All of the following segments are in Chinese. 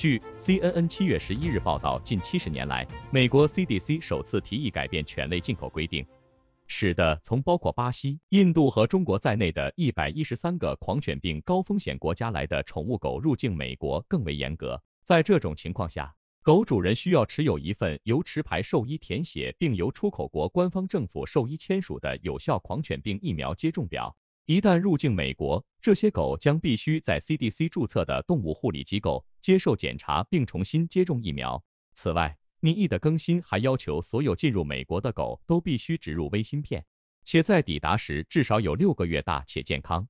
据 CNN 七月十一日报道，近七十年来，美国 CDC 首次提议改变犬类进口规定，使得从包括巴西、印度和中国在内的一百一十三个狂犬病高风险国家来的宠物狗入境美国更为严格。在这种情况下，狗主人需要持有一份由持牌兽医填写并由出口国官方政府兽医签署的有效狂犬病疫苗接种表。一旦入境美国，这些狗将必须在 CDC 注册的动物护理机构接受检查并重新接种疫苗。此外，免疫的更新还要求所有进入美国的狗都必须植入微芯片，且在抵达时至少有六个月大且健康。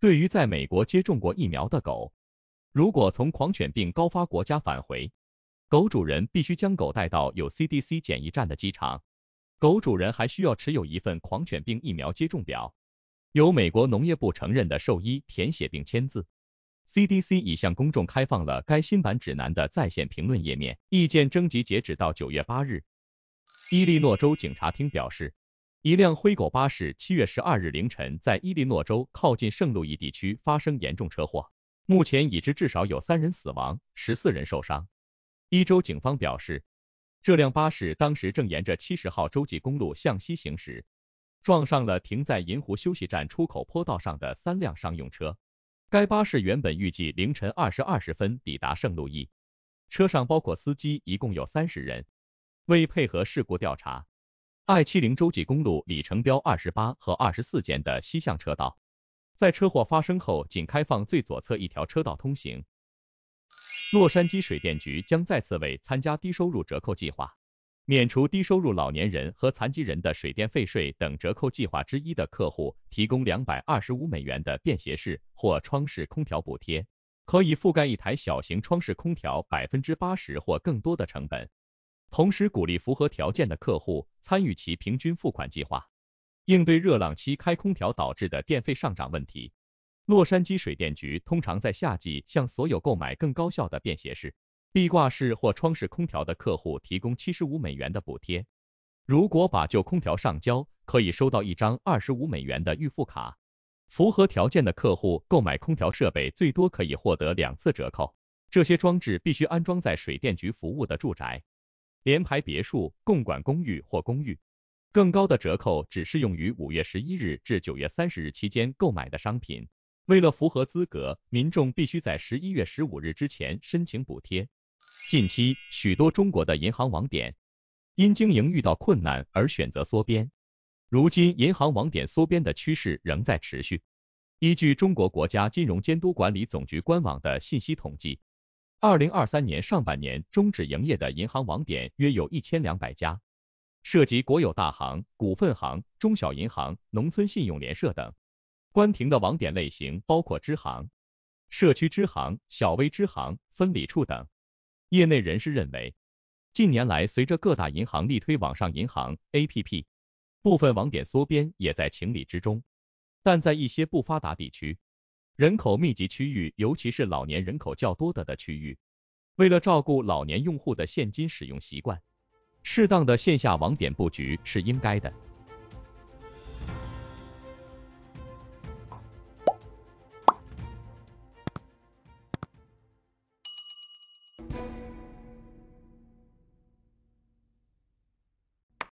对于在美国接种过疫苗的狗，如果从狂犬病高发国家返回，狗主人必须将狗带到有 CDC 检疫站的机场，狗主人还需要持有一份狂犬病疫苗接种表。由美国农业部承认的兽医填写并签字。CDC 已向公众开放了该新版指南的在线评论页面，意见征集截止到九月八日。伊利诺州警察厅表示，一辆灰狗巴士七月十二日凌晨在伊利诺州靠近圣路易地区发生严重车祸，目前已知至少有三人死亡，十四人受伤。伊州警方表示，这辆巴士当时正沿着七十号洲际公路向西行驶。撞上了停在银湖休息站出口坡道上的三辆商用车。该巴士原本预计凌晨二时二十分抵达圣路易。车上包括司机，一共有三十人。为配合事故调查，I70 洲际公路里程标二十八和二十四间的西向车道，在车祸发生后仅开放最左侧一条车道通行。洛杉矶水电局将再次为参加低收入折扣计划。免除低收入老年人和残疾人的水电费税等折扣计划之一的客户，提供两百二十五美元的便携式或窗式空调补贴，可以覆盖一台小型窗式空调百分之八十或更多的成本。同时鼓励符合条件的客户参与其平均付款计划，应对热浪期开空调导致的电费上涨问题。洛杉矶水电局通常在夏季向所有购买更高效的便携式。壁挂式或窗式空调的客户提供七十五美元的补贴。如果把旧空调上交，可以收到一张二十五美元的预付卡。符合条件的客户购买空调设备最多可以获得两次折扣。这些装置必须安装在水电局服务的住宅、联排别墅、共管公寓或公寓。更高的折扣只适用于五月十一日至九月三十日期间购买的商品。为了符合资格，民众必须在十一月十五日之前申请补贴。近期，许多中国的银行网点因经营遇到困难而选择缩编。如今，银行网点缩编的趋势仍在持续。依据中国国家金融监督管理总局官网的信息统计，二零二三年上半年终止营业的银行网点约有一千两百家，涉及国有大行、股份行、中小银行、农村信用联社等。关停的网点类型包括支行、社区支行、小微支行、分理处等。业内人士认为，近年来随着各大银行力推网上银行 APP，部分网点缩编也在情理之中。但在一些不发达地区、人口密集区域，尤其是老年人口较多的的区域，为了照顾老年用户的现金使用习惯，适当的线下网点布局是应该的。